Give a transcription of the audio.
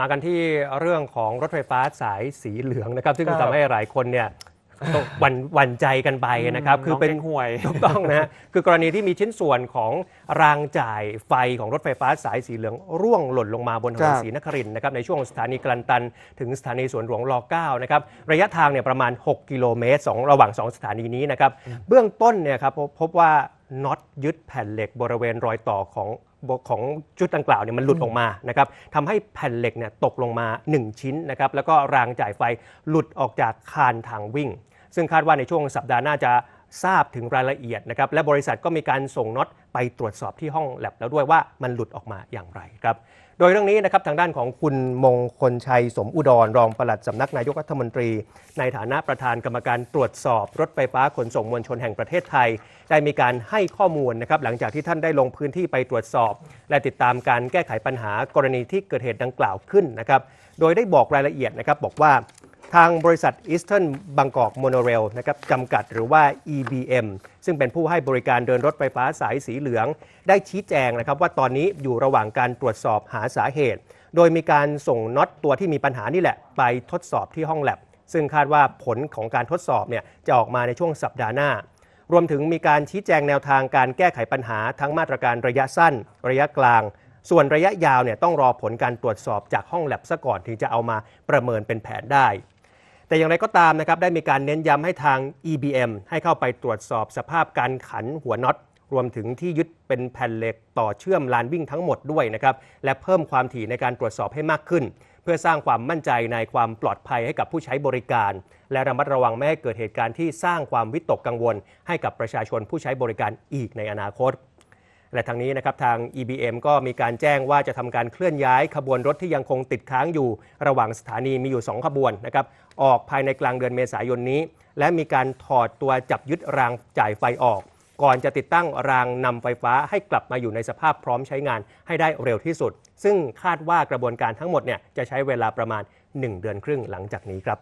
มากันที่เรื่องของรถไฟฟ้าสายสีเหลืองนะครับซึ่งทำให้หลายคนเนี่ยต้องหวั่นใจกันไปนะครับคือเป็นห่วยถูกต้องนะฮะคือกรณีที่มีชิ้นส่วนของรางจ่ายไฟของรถไฟฟ้าสายสีเหลือง ร่วงหล่นลงมาบนถนนสศรีนครินนะครับในช่วงสถานีกลันตัน ถึงสถานีสวนหลวงรอ9นะครับระยะทางเนี่ยประมาณ 6กิโลเมตรสองระหว่าง 2 สถานีนี้นะครับเบื้องต้นเนี่ยครับพบว่าน็อตยึดแผ่นเหล็กบริเวณรอยต่อของของจุดดังกล่าวเนี่ยมันหลุดออกมานะครับทำให้แผ่นเหล็กเนี่ยตกลงมา 1 ชิ้นนะครับ แล้วก็รางจ่ายไฟหลุดออกจากคานทางวิ่ง ซึ่งคาดว่าในช่วงสัปดาห์หน้าจะทราบถึงรายละเอียดนะครับและบริษัทก็มีการส่งน็อตไปตรวจสอบที่ห้องแลบแล้วด้วยว่ามันหลุดออกมาอย่างไรครับโดยเรื่องนี้นะครับทางด้านของคุณมงคลชัยสมอุดรรองปลัดสำนักนายกรัฐมนตรี ในฐานะประธานกรรมการตรวจสอบรถไฟฟ้าขนส่งมวลชนแห่งประเทศไทย ได้มีการให้ข้อมูลนะครับหลังจากที่ท่านได้ลงพื้นที่ไปตรวจสอบ และติดตามการแก้ไขปัญหากรณีที่เกิดเหตุดังกล่าวขึ้นนะครับโดยได้บอกรายละเอียดนะครับบอกว่าทางบริษัท Eastern Bangkok Monorail นะครับจำกัดหรือว่า EBM ซึ่งเป็นผู้ให้บริการเดินรถไฟฟ้าสายสีเหลือง ได้ชี้แจงนะครับว่าตอนนี้อยู่ระหว่างการตรวจสอบหาสาเหตุ โดยมีการส่งน็อตตัวที่มีปัญหานี่แหละ ไปทดสอบที่ห้องแลบซึ่งคาดว่าผลของการทดสอบเนี่ยจะออกมาในช่วงสัปดาห์หน้า รวมถึงมีการชี้แจงแนวทางการแก้ไขปัญหา ทั้งมาตรการระยะสั้น ระยะกลาง ส่วนระยะยาวเนี่ยต้องรอผลการตรวจสอบจากห้องแลบซะก่อนถึงจะเอามาประเมินเป็นแผนได้แต่อย่างไรก็ตามนะครับได้มีการเน้นย้ำให้ทาง EBM ให้เข้าไปตรวจสอบสภาพการขันหัวน็อตรวมถึงที่ยึดเป็นแผ่นเหล็กต่อเชื่อมลานวิ่งทั้งหมดด้วยนะครับและเพิ่มความถี่ในการตรวจสอบให้มากขึ้น เพื่อสร้างความมั่นใจในความปลอดภัยให้กับผู้ใช้บริการ และระมัดระวังไม่ให้เกิดเหตุการณ์ที่สร้างความวิตกกังวล ให้กับประชาชนผู้ใช้บริการอีกในอนาคตและทางนี้นะครับทาง EBM ก็มีการแจ้งว่าจะทำการเคลื่อนย้ายขบวนรถที่ยังคงติดค้างอยู่ระหว่างสถานีมีอยู่ 2 ขบวนนะครับออกภายในกลางเดือนเมษายนนี้ และมีการถอดตัวจับยึดรางจ่ายไฟออก ก่อนจะติดตั้งรางนำไฟฟ้าให้กลับมาอยู่ในสภาพพร้อมใช้งาน ให้ได้เร็วที่สุด ซึ่งคาดว่ากระบวนการทั้งหมดเนี่ยจะใช้เวลาประมาณ 1 เดือนครึ่งหลังจากนี้ครับ